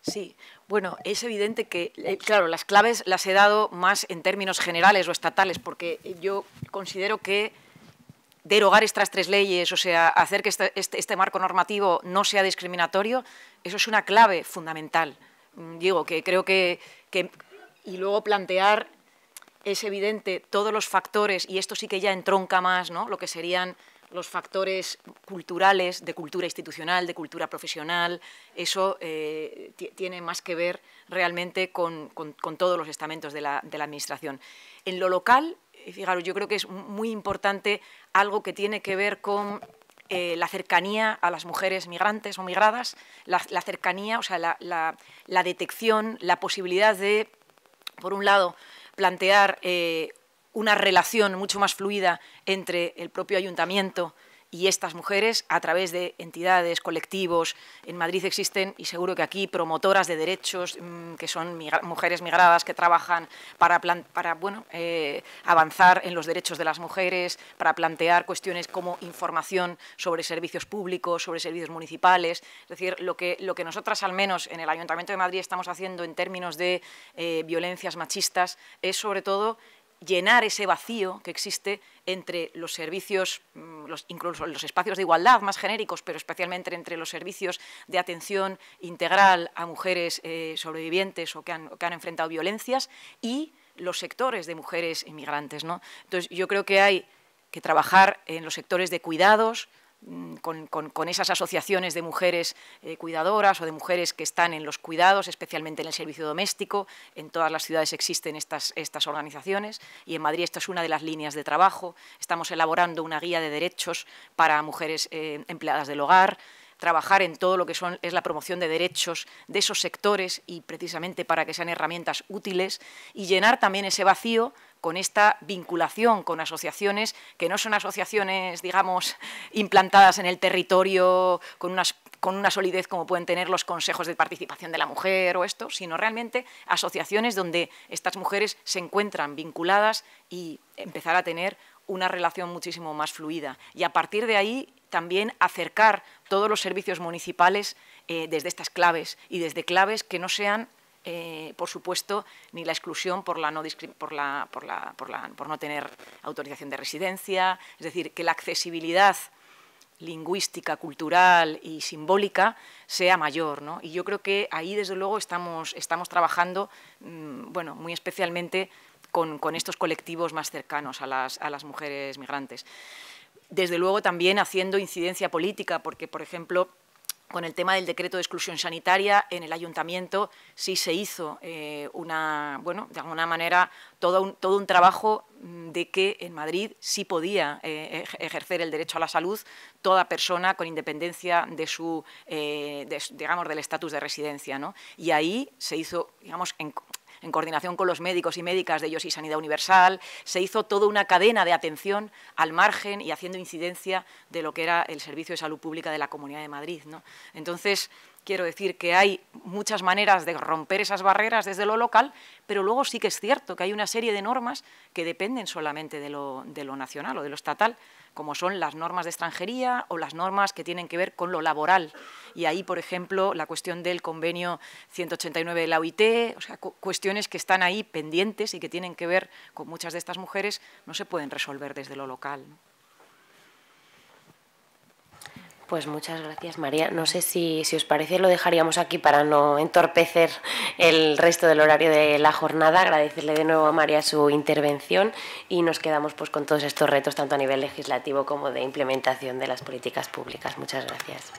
C: Sí, bueno, es evidente que, eh, claro, las claves las he dado más en términos generales o estatales, porque yo considero que derogar estas tres leyes, o sea, hacer que este, este, marco normativo no sea discriminatorio, eso es una clave fundamental. Mm, digo, que creo que, y luego plantear es evidente todos los factores, y esto sí que ya entronca más, ¿no? lo que serían los factores culturales, de cultura institucional, de cultura profesional, eso eh, tiene más que ver realmente con, todos los estamentos de la, de la, Administración. En lo local, y fijaros, yo creo que es muy importante algo que tiene que ver con eh, la cercanía a las mujeres migrantes o migradas, la, cercanía, o sea, la, detección, la posibilidad de, por un lado, plantear eh, una relación mucho más fluida entre el propio ayuntamiento y estas mujeres a través de entidades, colectivos. En Madrid existen, y seguro que aquí, promotoras de derechos, mm, que son mujeres migradas que trabajan para, para bueno, eh, avanzar en los derechos de las mujeres, para plantear cuestiones como información sobre servicios públicos, sobre servicios municipales. Es decir, lo que, lo que nosotras, al menos en el Ayuntamiento de Madrid, estamos haciendo en términos de eh, violencias machistas es, sobre todo, llenar ese vacío que existe entre los servicios, mm, incluso los espacios de igualdad más genéricos, pero especialmente entre los servicios de atención integral a mujeres eh, sobrevivientes o que, han, enfrentado violencias y los sectores de mujeres inmigrantes. ¿no? Entonces, yo creo que hay que trabajar en los sectores de cuidados, Mm, con, esas asociaciones de mujeres eh, cuidadoras o de mujeres que están en los cuidados, especialmente en el servicio doméstico. En todas las ciudades existen estas, organizaciones y en Madrid esta es una de las líneas de trabajo. Estamos elaborando una guía de derechos para mujeres eh, empleadas del hogar trabajar en todo lo que es la promoción de derechos de esos sectores y precisamente para que sean herramientas útiles y llenar también ese vacío con esta vinculación con asociaciones que no son asociaciones, digamos, implantadas en el territorio con una solidez como pueden tener los consejos de participación de la mujer o esto, sino realmente asociaciones donde estas mujeres se encuentran vinculadas y empezar a tener una relación muchísimo más fluida. Y a partir de ahí también acercar todos los servicios municipales eh, desde estas claves y desde claves que no sean eh, por supuesto, ni la exclusión por, la no, por, no tener autorización de residencia, es decir, que la accesibilidad lingüística, cultural y simbólica sea mayor. ¿no? Y yo creo que ahí, desde luego, estamos, trabajando mm, bueno, muy especialmente con, estos colectivos más cercanos a las mujeres migrantes. Desde luego, también haciendo incidencia política, porque, por ejemplo, con el tema del decreto de exclusión sanitaria en el ayuntamiento sí se hizo eh, una, bueno, de alguna manera todo un, todo un trabajo mm, de que en Madrid sí podía eh, ejercer el derecho a la salud toda persona con independencia de su, eh, digamos, del estatus de residencia. ¿no? Y ahí se hizo, digamos, en, en coordinación con los médicos y médicas de ellos y Sanidad Universal, se hizo toda una cadena de atención al margen y haciendo incidencia de lo que era el Servicio de Salud Pública de la Comunidad de Madrid. Entonces, quiero decir que hay muchas maneras de romper esas barreras desde lo local, pero luego sí que es cierto que hay una serie de normas que dependen solamente de lo nacional o de lo estatal, como son las normas de extranjería o las normas que tienen que ver con lo laboral. Y ahí, por ejemplo, la cuestión del convenio 189 de la OIT, o sea, cuestiones que están ahí pendientes y que tienen que ver con muchas de estas mujeres, no se pueden resolver desde lo local.
B: Pues muchas gracias, María. No sé si, os parece, lo dejaríamos aquí para no entorpecer el resto del horario de la jornada. Agradecerle de nuevo a María su intervención y nos quedamos pues, con todos estos retos, tanto a nivel legislativo como de implementación de las políticas públicas. Muchas gracias.